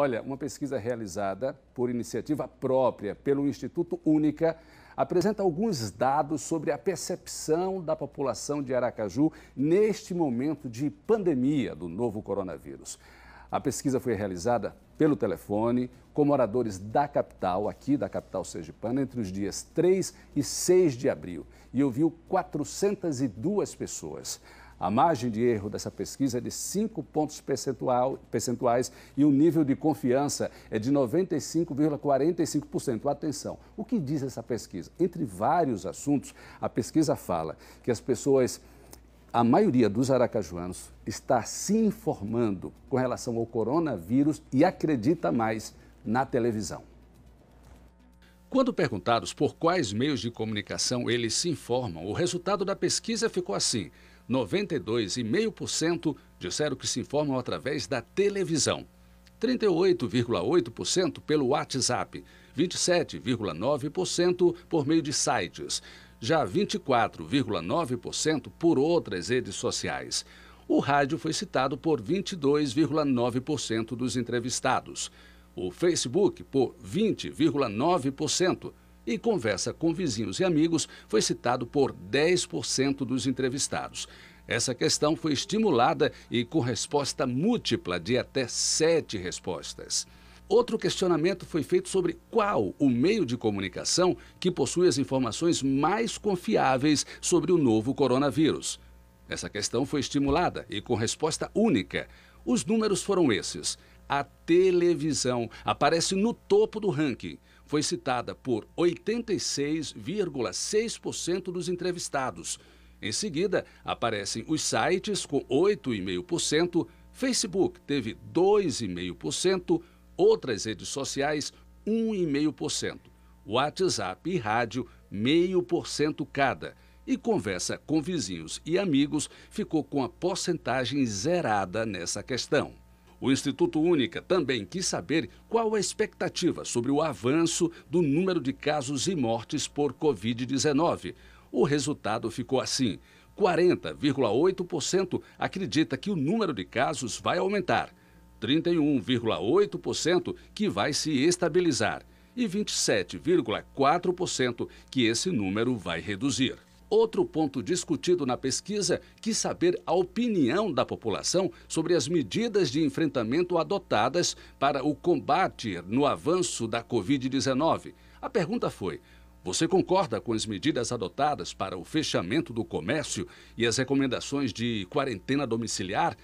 Olha, uma pesquisa realizada por iniciativa própria pelo Instituto Única apresenta alguns dados sobre a percepção da população de Aracaju neste momento de pandemia do novo coronavírus. A pesquisa foi realizada pelo telefone com moradores da capital, aqui da capital sergipana, entre os dias 3 e 6 de abril e ouviu 402 pessoas. A margem de erro dessa pesquisa é de 5 pontos percentuais e o nível de confiança é de 95,45%. Atenção, o que diz essa pesquisa? Entre vários assuntos, a pesquisa fala que as pessoas a maioria dos aracajuanos está se informando com relação ao coronavírus e acredita mais na televisão. Quando perguntados por quais meios de comunicação eles se informam, o resultado da pesquisa ficou assim: 92,5% disseram que se informam através da televisão, 38,8% pelo WhatsApp, 27,9% por meio de sites, já 24,9% por outras redes sociais. O rádio foi citado por 22,9% dos entrevistados, o Facebook por 20,9% e conversa com vizinhos e amigos foi citado por 10% dos entrevistados. Essa questão foi estimulada e com resposta múltipla de até sete respostas. Outro questionamento foi feito sobre qual o meio de comunicação que possui as informações mais confiáveis sobre o novo coronavírus. Essa questão foi estimulada e com resposta única. Os números foram esses. A televisão aparece no topo do ranking, foi citada por 86,6% dos entrevistados. Em seguida, aparecem os sites com 8,5%, Facebook teve 2,5%, outras redes sociais 1,5%, WhatsApp e rádio 0,5% cada. E conversa com vizinhos e amigos ficou com a porcentagem zerada nessa questão. O Instituto Única também quis saber qual a expectativa sobre o avanço do número de casos e mortes por Covid-19. O resultado ficou assim: 40,8% acredita que o número de casos vai aumentar, 31,8% que vai se estabilizar e 27,4% que esse número vai reduzir. Outro ponto discutido na pesquisa quis saber a opinião da população sobre as medidas de enfrentamento adotadas para o combate no avanço da Covid-19. A pergunta foi: você concorda com as medidas adotadas para o fechamento do comércio e as recomendações de quarentena domiciliar?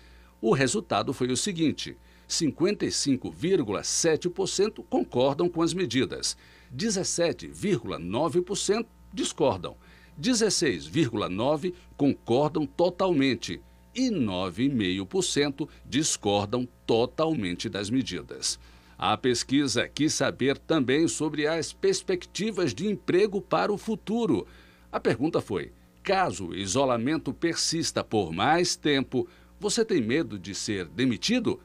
O resultado foi o seguinte: 55,7% concordam com as medidas, 17,9% discordam 16,9% concordam totalmente e 9,5% discordam totalmente das medidas. A pesquisa quis saber também sobre as perspectivas de emprego para o futuro. A pergunta foi: caso o isolamento persista por mais tempo, você tem medo de ser demitido?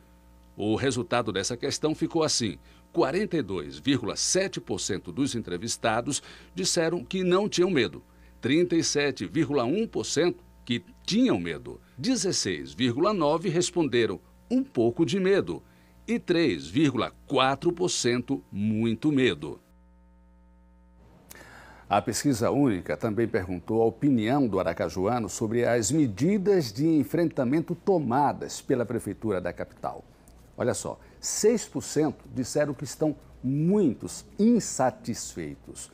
O resultado dessa questão ficou assim: 42,7% dos entrevistados disseram que não tinham medo. 37,1% que tinham medo, 16,9% responderam um pouco de medo e 3,4% muito medo. A pesquisa única também perguntou a opinião do aracajuano sobre as medidas de enfrentamento tomadas pela prefeitura da capital. Olha só, 6% disseram que estão muito insatisfeitos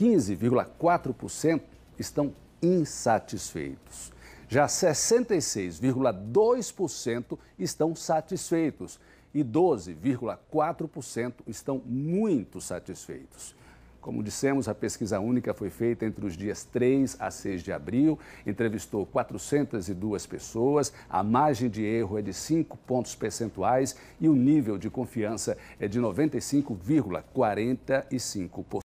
15,4% estão insatisfeitos. Já 66,2% estão satisfeitos e 12,4% estão muito satisfeitos. Como dissemos, a pesquisa única foi feita entre os dias 3 a 6 de abril, entrevistou 402 pessoas, a margem de erro é de 5 pontos percentuais e o nível de confiança é de 95,45%.